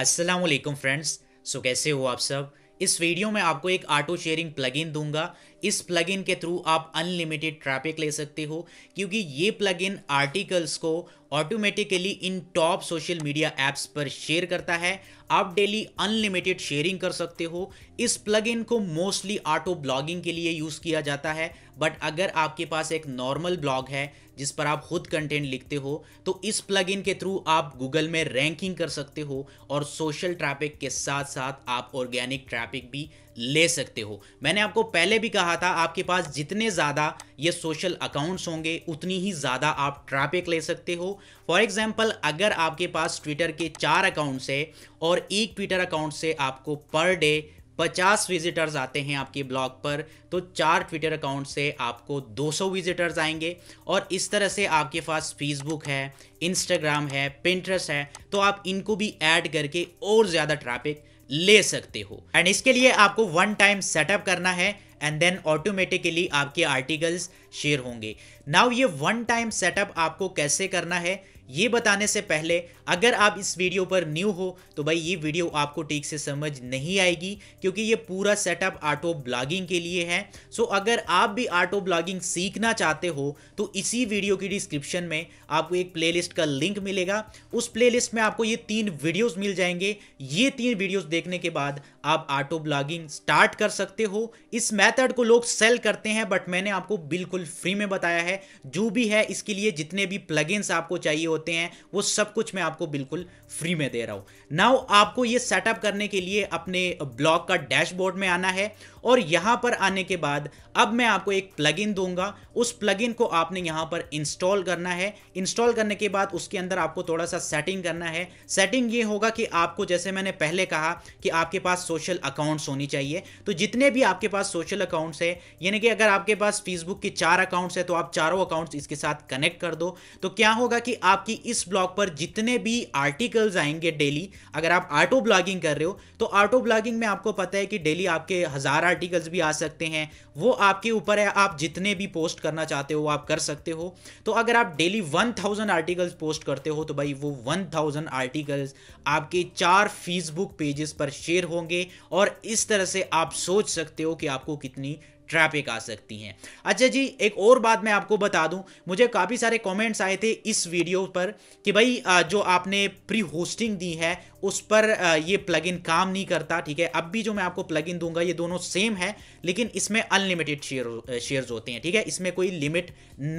Aslam friends so कैसे हो आप सब इस वीडियो में आपको एक ऑटो शेयरिंग प्लगइन दूंगा इस प्लगइन के थ्रू आप अनलिमिटेड ट्रैफिक ले सकते हो क्योंकि ये प्लगइन आर्टिकल्स को automatically in top social media apps पर शेयर करता है आप डेली अनलिमिटेड शेयरिंग कर सकते हो इस प्लगइन को मोस्टली ऑटो ब्लॉगिंग के लिए यूज़ किया जाता है बट अगर आपके पास एक नॉर्मल ब्लॉग है जिस पर आप खुद कंटेंट लिखते हो तो इस प्लगइन के थ्रू आप गूगल में रैंकिंग कर सकते हो और सोशल ट्रैफिक के साथ साथ आप ऑर्गेनिक ट्रैफिक भी ले सकते हो मैंने आपको पहले भी कहा था आपके पास जितने ज़्यादा ये सोशल अकाउंट्स होंगे उतनी ही ज़्यादा आप ट्रैफिक ले सकते हो फॉर एग्जाम्पल अगर आपके पास ट्विटर के चार अकाउंट्स है और एक ट्विटर अकाउंट से आपको पर डे पचास विजिटर्स आते हैं आपके ब्लॉग पर तो चार ट्विटर अकाउंट से आपको 200 विजिटर्स आएंगे और इस तरह से आपके पास फेसबुक है इंस्टाग्राम है पिंट्रस है तो आप इनको भी ऐड करके और ज़्यादा ट्रैफिक ले सकते हो एंड इसके लिए आपको वन टाइम सेटअप करना है एंड देन ऑटोमेटिकली आपके आर्टिकल्स शेयर होंगे नाउ ये वन टाइम सेटअप आपको कैसे करना है ये बताने से पहले अगर आप इस वीडियो पर न्यू हो तो भाई ये वीडियो आपको ठीक से समझ नहीं आएगी क्योंकि ये पूरा सेटअप ऑटो ब्लॉगिंग के लिए है सो अगर आप भी ऑटो ब्लॉगिंग सीखना चाहते हो तो इसी वीडियो की डिस्क्रिप्शन में आपको एक प्लेलिस्ट का लिंक मिलेगा उस प्लेलिस्ट में आपको ये तीन वीडियोज मिल जाएंगे ये तीन वीडियोज देखने के बाद आप ऑटो ब्लॉगिंग स्टार्ट कर सकते हो इस मैथड को लोग सेल करते हैं बट मैंने आपको बिल्कुल बिल्कुल फ्री में बताया है जो भी है इसके लिए जितने भी प्लगइन्स आपको चाहिए होते हैं वो सब कुछ मैं आपको बिल्कुल फ्री में दे रहा हूँ नाउ आपको ये सेटअप करने के लिए अपने ब्लॉग का डैशबोर्ड में आना है और यहाँ पर आने के बाद अब मैं आपको एक प्लगइन दूंगा उस प्लगइन को आपने यहाँ पर इंस्टॉल करना है इंस्टॉल करने के बाद उसके अंदर आपको थोड़ा सा सेटिंग करना है सेटिंग ये होगा कि आपको जैसे मैंने पहले कहा कि आपके पास सोशल अकाउंट्स होनी चाहिए तो जितने भी आपके पास सोशल अकाउंट्स है यानी कि अगर आपके पास फेसबुक के चार चार अकाउंट्स है तो आप चारों अकाउंट्स इसके साथ कनेक्ट कर दो तो क्या होगा कि आपकी इस ब्लॉग पर जितने भी आर्टिकल्स आएंगे डेली अगर आप ऑटो ब्लॉगिंग कर रहे हो तो ऑटो ब्लॉगिंग में आपको पता है कि डेली आपके हज़ार आर्टिकल्स भी आ सकते हैं वो आपके ऊपर है आप जितने भी पोस्ट करना चाहते हो आप कर सकते हो तो अगर आप daily one thousand articles post करते हो तो भाई वो वन थाउजेंड आर्टिकल्स आपके चार फेसबुक पेजेस पर शेयर होंगे और इस तरह से आप सोच सकते हो कि आपको कितनी ट्रैफिक आ सकती हैं अच्छा जी एक और बात मैं आपको बता दूं मुझे काफ़ी सारे कमेंट्स आए थे इस वीडियो पर कि भाई जो आपने प्री होस्टिंग दी है उस पर ये प्लगइन काम नहीं करता ठीक है अब भी जो मैं आपको प्लगइन दूंगा ये दोनों सेम है लेकिन इसमें अनलिमिटेड शेयर शेयर्स होते हैं ठीक है इसमें कोई लिमिट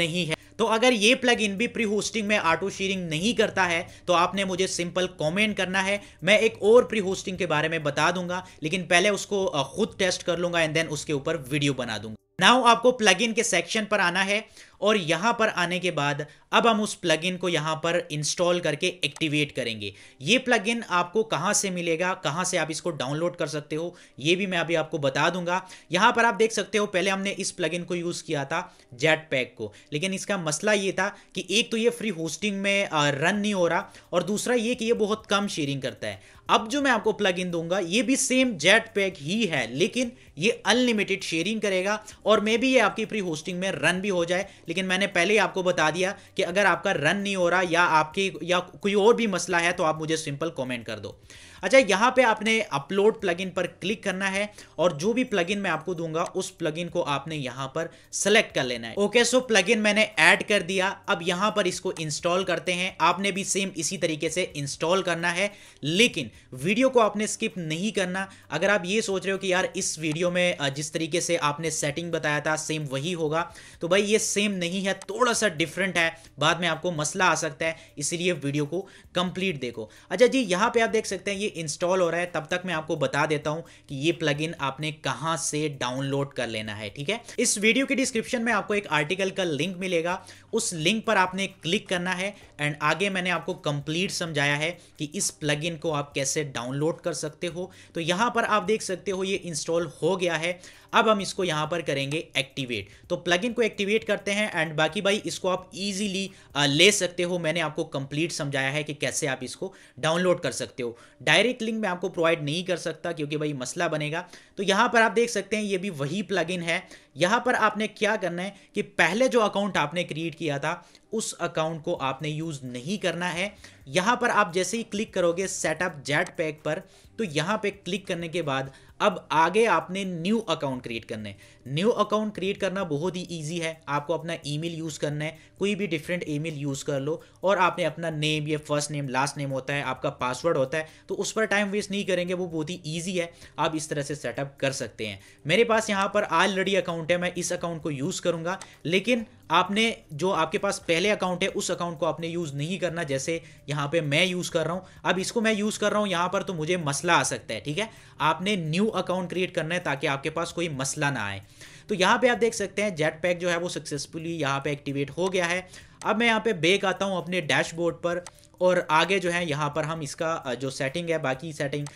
नहीं है तो अगर ये प्लग इन भी प्री होस्टिंग में ऑटो शेयरिंग नहीं करता है तो आपने मुझे सिंपल कॉमेंट करना है मैं एक और प्री होस्टिंग के बारे में बता दूंगा लेकिन पहले उसको खुद टेस्ट कर लूंगा एंड देन उसके ऊपर वीडियो बना दूंगा नाउ आपको इन के सेक्शन पर आना है और यहां पर आने के बाद अब हम उस प्लगइन को यहां पर इंस्टॉल करके एक्टिवेट करेंगे ये प्लगइन आपको कहां से मिलेगा कहां से आप इसको डाउनलोड कर सकते हो ये भी मैं अभी आपको बता दूंगा यहां पर आप देख सकते हो पहले हमने इस प्लगइन को यूज़ किया था जेट पैक को लेकिन इसका मसला ये था कि एक तो ये फ्री होस्टिंग में रन नहीं हो रहा और दूसरा ये कि ये बहुत कम शेयरिंग करता है अब जो मैं आपको प्लग इन दूंगा ये भी सेम जेट पैक ही है लेकिन ये अनलिमिटेड शेयरिंग करेगा और मे भी ये आपकी प्री होस्टिंग में रन भी हो जाए लेकिन मैंने पहले ही आपको बता दिया कि कि अगर आपका रन नहीं हो रहा या आपकी या कोई और भी मसला है तो आप मुझे सिंपल कॉमेंट कर दो अच्छा यहाँ पे आपने अपलोड प्लगइन पर क्लिक करना है और जो भी प्लगइन मैं आपको दूंगा उस प्लगइन को आपने यहाँ पर सेलेक्ट कर लेना है ओके सो प्लगइन मैंने ऐड कर दिया अब यहाँ पर इसको इंस्टॉल करते हैं आपने भी सेम इसी तरीके से इंस्टॉल करना है लेकिन वीडियो को आपने स्किप नहीं करना अगर आप ये सोच रहे हो कि यार इस वीडियो में जिस तरीके से आपने सेटिंग बताया था सेम वही होगा तो भाई ये सेम नहीं है थोड़ा सा डिफरेंट है बाद में आपको मसला आ सकता है इसलिए वीडियो को कंप्लीट देखो अच्छा जी यहाँ पे आप देख सकते हैं ये इंस्टॉल हो रहा है तब तक मैं आपको बता देता हूं कि ये प्लग आपने कहां से डाउनलोड कर लेना है ठीक है इस वीडियो के डिस्क्रिप्शन में आपको एक आर्टिकल का लिंक मिलेगा उस लिंक पर आपने क्लिक करना है एंड आगे मैंने आपको कंप्लीट समझाया है कि इस प्लग को आप कैसे डाउनलोड कर सकते हो तो यहां पर आप देख सकते हो ये इंस्टॉल हो गया है अब हम इसको यहां पर करेंगे एक्टिवेट तो प्लगइन को एक्टिवेट करते हैं एंड बाकी भाई इसको आप इजीली ले सकते हो मैंने आपको कंप्लीट समझाया है कि कैसे आप इसको डाउनलोड कर सकते हो डायरेक्ट डायरेक्ट लिंक मैं आपको प्रोवाइड नहीं कर सकता क्योंकि भाई मसला बनेगा तो यहां पर आप देख सकते हैं ये भी वही प्लगइन है यहां पर आपने क्या करना है कि पहले जो अकाउंट आपने क्रिएट किया था उस अकाउंट को आपने यूज़ नहीं करना है यहां पर आप जैसे ही क्लिक करोगे सेटअप जेट पैक पर तो यहां पे क्लिक करने के बाद अब आगे आपने न्यू अकाउंट क्रिएट करने न्यू अकाउंट क्रिएट करना बहुत ही ईजी है आपको अपना ईमेल यूज़ करना है कोई भी डिफरेंट ईमेल यूज़ कर लो और आपने अपना नेम या फर्स्ट नेम लास्ट नेम होता है आपका पासवर्ड होता है तो उस पर टाइम वेस्ट नहीं करेंगे वो बहुत ही ईजी है आप इस तरह से सेटअप कर सकते हैं मेरे पास यहाँ पर ऑलरेडी अकाउंट है मैं इस अकाउंट को यूज़ करूँगा लेकिन आपने जो आपके पास पहले अकाउंट है उस अकाउंट को आपने यूज़ नहीं करना जैसे यहाँ पे मैं यूज़ कर रहा हूँ अब इसको मैं यूज़ कर रहा हूँ यहाँ पर तो मुझे मसला आ सकता है ठीक है आपने न्यू अकाउंट क्रिएट करना है ताकि आपके पास कोई मसला ना आए तो यहाँ पे आप देख सकते हैं जेट पैक जो है वो सक्सेसफुली यहाँ पे एक्टिवेट हो गया है अब मैं यहाँ पे बेक आता हूँ अपने डैशबोर्ड पर और आगे जो है यहाँ पर हम इसका जो सेटिंग है बाकी सेटिंग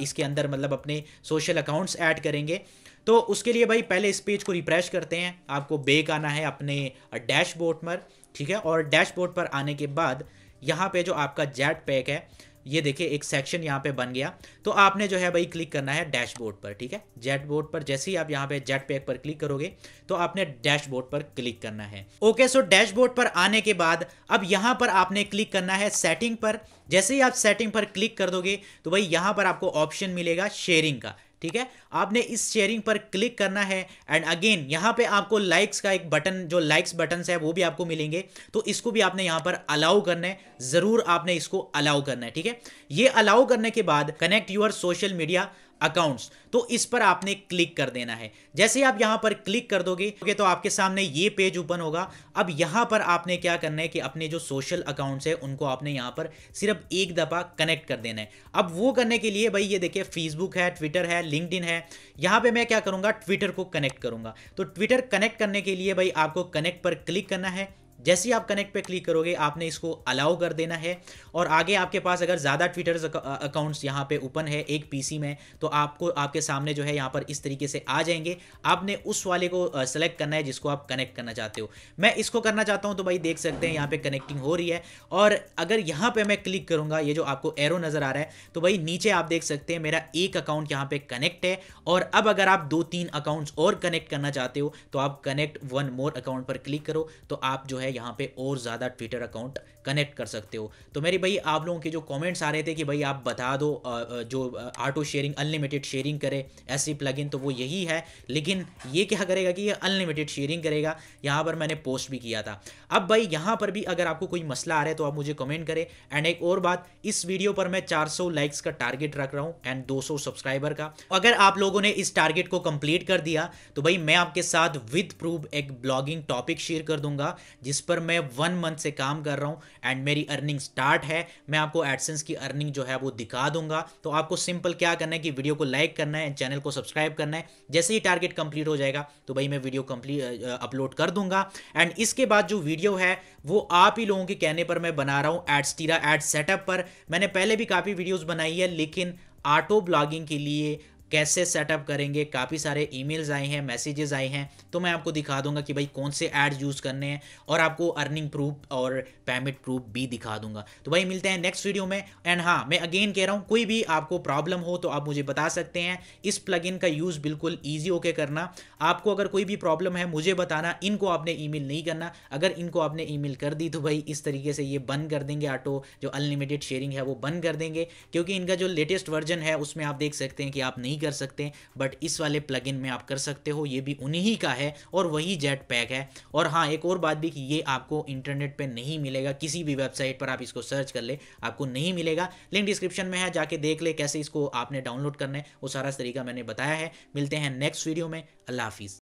इसके अंदर मतलब अपने सोशल अकाउंट्स ऐड करेंगे तो उसके लिए भाई पहले इस पेज को रिफ्रेश करते हैं आपको बेक आना है अपने डैशबोर्ड पर ठीक है और डैशबोर्ड पर आने के बाद यहाँ पे जो आपका जेट पैक है ये देखिए एक सेक्शन यहाँ पे बन गया तो आपने जो है भाई क्लिक करना है डैशबोर्ड पर ठीक है जेट बोर्ड पर जैसे ही आप यहाँ पे जेट पैक पर क्लिक करोगे तो आपने डैशबोर्ड पर क्लिक करना है ओके सो डैशबोर्ड पर आने के बाद अब यहाँ पर आपने क्लिक करना है सेटिंग पर जैसे ही आप सेटिंग पर क्लिक कर दोगे तो भाई यहाँ पर आपको ऑप्शन मिलेगा शेयरिंग का ठीक है आपने इस शेयरिंग पर क्लिक करना है एंड अगेन यहां पे आपको लाइक्स का एक बटन जो लाइक्स बटन है वो भी आपको मिलेंगे तो इसको भी आपने यहां पर अलाउ करना है ज़रूर आपने इसको अलाउ करना है ठीक है ये अलाउ करने के बाद connect your social media accounts तो इस पर आपने क्लिक कर देना है जैसे आप यहां पर क्लिक कर दोगे ओके तो आपके सामने ये पेज ओपन होगा अब यहां पर आपने क्या करना है कि अपने जो सोशल अकाउंट्स है उनको आपने यहां पर सिर्फ एक दफ़ा कनेक्ट कर देना है अब वो करने के लिए भाई ये देखिए फेसबुक है ट्विटर है लिंकड है यहां पर मैं क्या करूंगा ट्विटर को कनेक्ट करूंगा तो ट्विटर कनेक्ट करने के लिए भाई आपको कनेक्ट पर क्लिक करना है जैसे ही आप कनेक्ट पे क्लिक करोगे आपने इसको अलाउ कर देना है और आगे आपके पास अगर ज़्यादा ट्विटर अकाउंट्स यहाँ पे ओपन है एक पीसी में तो आपको आपके सामने जो है यहाँ पर इस तरीके से आ जाएंगे आपने उस वाले को सेलेक्ट करना है जिसको आप कनेक्ट करना चाहते हो मैं इसको करना चाहता हूँ तो भाई देख सकते हैं यहाँ पर कनेक्टिंग हो रही है और अगर यहाँ पर मैं क्लिक करूँगा ये जो आपको एरो नज़र आ रहा है तो भाई नीचे आप देख सकते हैं मेरा एक अकाउंट यहाँ पर कनेक्ट है और अब अगर आप दो तीन अकाउंट्स और कनेक्ट करना चाहते हो तो आप कनेक्ट वन मोर अकाउंट पर क्लिक करो तो आप जो है यहाँ पे और ज़्यादा ट्विटर अकाउंट कनेक्ट कर सकते हो तो मेरे भाई आप लोगों के जो कमेंट्स आ रहे थे कि भाई आप बता दो जो ऑटो शेयरिंग अनलिमिटेड शेयरिंग करे ऐसी प्लगइन तो वो यही है लेकिन ये क्या करेगा कि ये अनलिमिटेड शेयरिंग करेगा यहाँ पर मैंने पोस्ट भी किया था अब भाई यहाँ पर भी अगर आपको कोई मसला आ रहा है तो आप मुझे कमेंट करें एंड एक और बात इस वीडियो पर मैं चार लाइक्स का टारगेट रख रहा हूँ एंड दो सब्सक्राइबर का अगर आप लोगों ने इस टारगेट को कंप्लीट कर दिया तो भाई मैं आपके साथ विद प्रूफ एक ब्लॉगिंग टॉपिक शेयर कर दूंगा जिस पर मैं वन मंथ से काम कर रहा हूँ एंड मेरी अर्निंग स्टार्ट है मैं आपको एडसेंस की अर्निंग जो है वो दिखा दूंगा तो आपको सिंपल क्या करना है कि वीडियो को लाइक करना है चैनल को सब्सक्राइब करना है जैसे ही टारगेट कंप्लीट हो जाएगा तो भाई मैं वीडियो कंप्लीट अपलोड कर दूंगा एंड इसके बाद जो वीडियो है वो आप ही लोगों के कहने पर मैं बना रहा हूँ एडस्टीरा एड सेटअप पर मैंने पहले भी काफ़ी वीडियोज़ बनाई है लेकिन ऑटो ब्लॉगिंग के लिए कैसे सेटअप करेंगे काफ़ी सारे ईमेल्स आए हैं मैसेजेस आए हैं तो मैं आपको दिखा दूंगा कि भाई कौन से एड्स यूज़ करने हैं और आपको अर्निंग प्रूफ और पेमेंट प्रूफ भी दिखा दूंगा तो भाई मिलते हैं नेक्स्ट वीडियो में एंड हाँ मैं अगेन कह रहा हूँ कोई भी आपको प्रॉब्लम हो तो आप मुझे बता सकते हैं इस प्लग का यूज़ बिल्कुल ईजी होके करना आपको अगर कोई भी प्रॉब्लम है मुझे बताना इनको आपने ई नहीं करना अगर इनको आपने ई कर दी तो भाई इस तरीके से ये बंद कर देंगे ऑटो जो अनलिमिटेड शेयरिंग है वो बंद कर देंगे क्योंकि इनका जो लेटेस्ट वर्जन है उसमें आप देख सकते हैं कि आप नहीं कर सकते बट इस वाले प्लग में आप कर सकते हो ये भी उन्हीं का है और वही जेट पैक है और हाँ एक और बात भी कि ये आपको इंटरनेट पर नहीं मिलेगा किसी भी वेबसाइट पर आप इसको सर्च कर ले आपको नहीं मिलेगा लिंक डिस्क्रिप्शन में है जाके देख ले कैसे इसको आपने डाउनलोड करना है वो सारा तरीका मैंने बताया है मिलते हैं नेक्स्ट वीडियो में अल्लाह हाफिज़